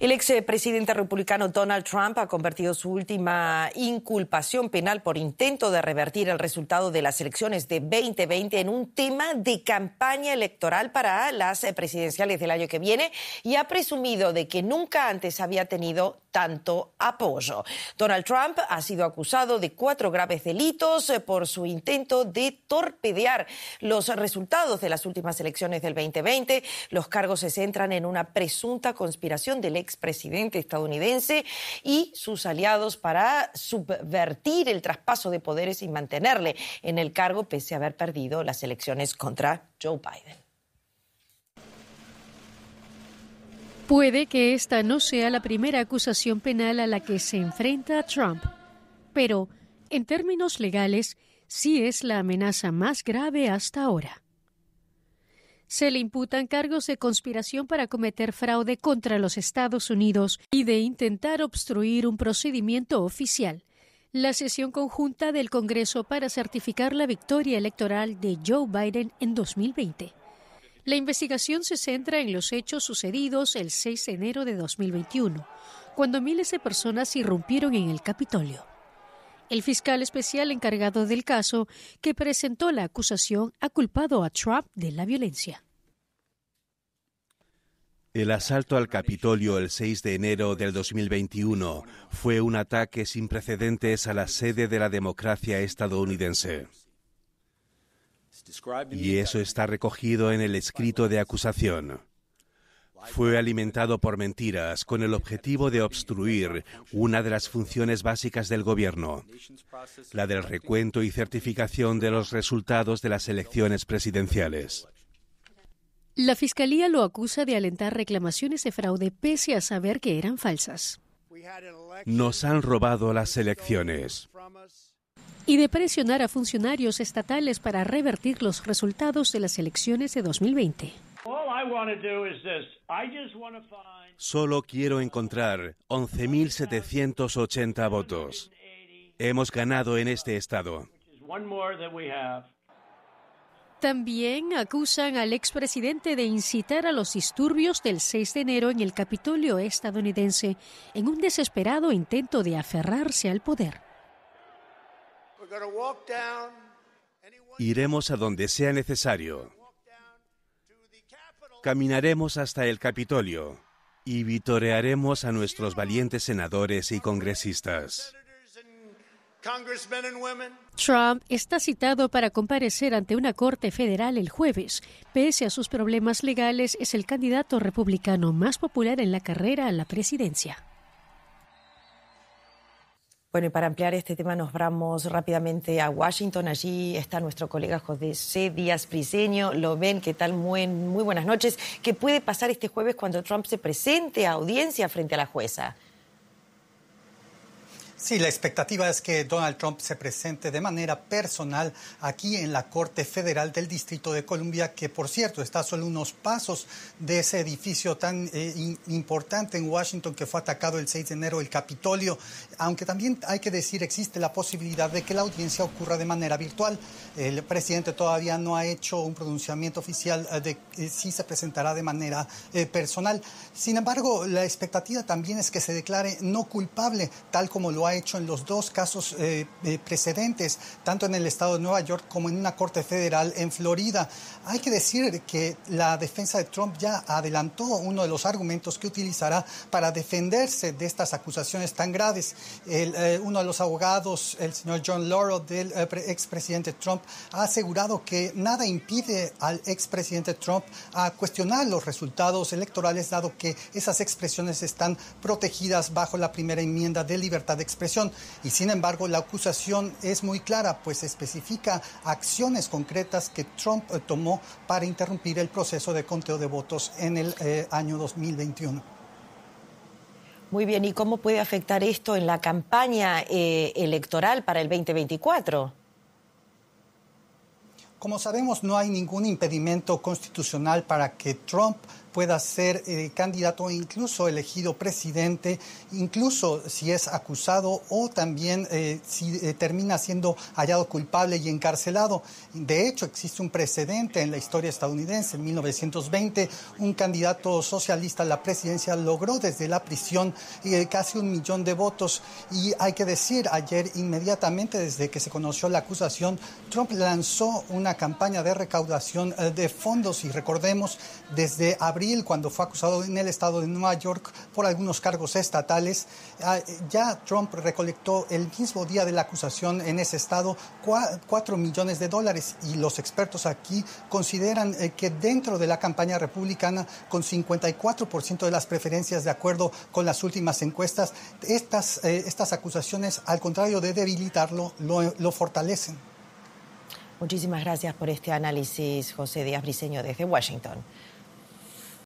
El presidente republicano Donald Trump ha convertido su última inculpación penal por intento de revertir el resultado de las elecciones de 2020 en un tema de campaña electoral para las presidenciales del año que viene y ha presumido de que nunca antes había tenido tanto apoyo. Donald Trump ha sido acusado de cuatro graves delitos eh, por su intento de torpedear los resultados de las últimas elecciones del 2020. Los cargos se centran en una presunta conspiración del expresidente estadounidense y sus aliados para subvertir el traspaso de poderes y mantenerle en el cargo pese a haber perdido las elecciones contra Joe Biden. Puede que esta no sea la primera acusación penal a la que se enfrenta Trump, pero en términos legales sí es la amenaza más grave hasta ahora se le imputan cargos de conspiración para cometer fraude contra los Estados Unidos y de intentar obstruir un procedimiento oficial. La sesión conjunta del Congreso para certificar la victoria electoral de Joe Biden en 2020. La investigación se centra en los hechos sucedidos el 6 de enero de 2021, cuando miles de personas irrumpieron en el Capitolio. El fiscal especial encargado del caso, que presentó la acusación, ha culpado a Trump de la violencia. El asalto al Capitolio el 6 de enero del 2021 fue un ataque sin precedentes a la sede de la democracia estadounidense. Y eso está recogido en el escrito de acusación. Fue alimentado por mentiras con el objetivo de obstruir una de las funciones básicas del gobierno, la del recuento y certificación de los resultados de las elecciones presidenciales. La fiscalía lo acusa de alentar reclamaciones de fraude pese a saber que eran falsas. Nos han robado las elecciones. Y de presionar a funcionarios estatales para revertir los resultados de las elecciones de 2020. Solo quiero encontrar 11.780 votos. Hemos ganado en este estado. También acusan al expresidente de incitar a los disturbios del 6 de enero en el Capitolio estadounidense en un desesperado intento de aferrarse al poder. Iremos a donde sea necesario. Caminaremos hasta el Capitolio y vitorearemos a nuestros valientes senadores y congresistas. Trump está citado para comparecer ante una corte federal el jueves. Pese a sus problemas legales, es el candidato republicano más popular en la carrera a la presidencia. Bueno, y para ampliar este tema nos vamos rápidamente a Washington. Allí está nuestro colega José Díaz Priseño. Lo ven, ¿qué tal? Muy, muy buenas noches. ¿Qué puede pasar este jueves cuando Trump se presente a audiencia frente a la jueza? Sí, la expectativa es que Donald Trump se presente de manera personal aquí en la Corte Federal del Distrito de Columbia, que por cierto está a solo unos pasos de ese edificio tan eh, importante en Washington que fue atacado el 6 de enero, el Capitolio, aunque también hay que decir existe la posibilidad de que la audiencia ocurra de manera virtual. El presidente todavía no ha hecho un pronunciamiento oficial eh, de eh, si se presentará de manera personal. Sin embargo, la expectativa también es que se declare no culpable, tal como lo ha ha hecho en los dos casos eh, eh, precedentes, tanto en el estado de Nueva York como en una corte federal en Florida. Hay que decir que la defensa de Trump ya adelantó uno de los argumentos que utilizará para defenderse de estas acusaciones tan graves. Eh, uno de los abogados, el señor John Laurel, del ex expresidente Trump, ha asegurado que nada impide al expresidente Trump a cuestionar los resultados electorales, dado que esas expresiones están protegidas bajo la primera enmienda de libertad de expresión y sin embargo, la acusación es muy clara, pues especifica acciones concretas que Trump eh, tomó para interrumpir el proceso de conteo de votos en el eh, año 2021. Muy bien, ¿y cómo puede afectar esto en la campaña eh, electoral para el 2024? Como sabemos, no hay ningún impedimento constitucional para que Trump pueda ser eh, candidato candidato, incluso elegido presidente, incluso si es acusado o también eh, si eh, termina siendo hallado culpable y encarcelado. De hecho, existe un precedente en la historia estadounidense. En 1920, un candidato socialista a la presidencia logró desde la prisión casi un millón de votos. Y hay que decir, ayer inmediatamente, desde que se conoció la acusación, Trump lanzó una campaña de recaudación de fondos y recordemos desde abril cuando fue acusado en el estado de Nueva York por algunos cargos estatales, ah, ya Trump recolectó el mismo día de la acusación en ese estado 4 millones de dólares y los expertos aquí consideran eh, que dentro de la campaña republicana, con 54% de las preferencias de acuerdo con las últimas encuestas, estas, eh, estas acusaciones, al contrario de debilitarlo, lo, lo fortalecen. Muchísimas gracias por este análisis, José Díaz Briseño desde Washington.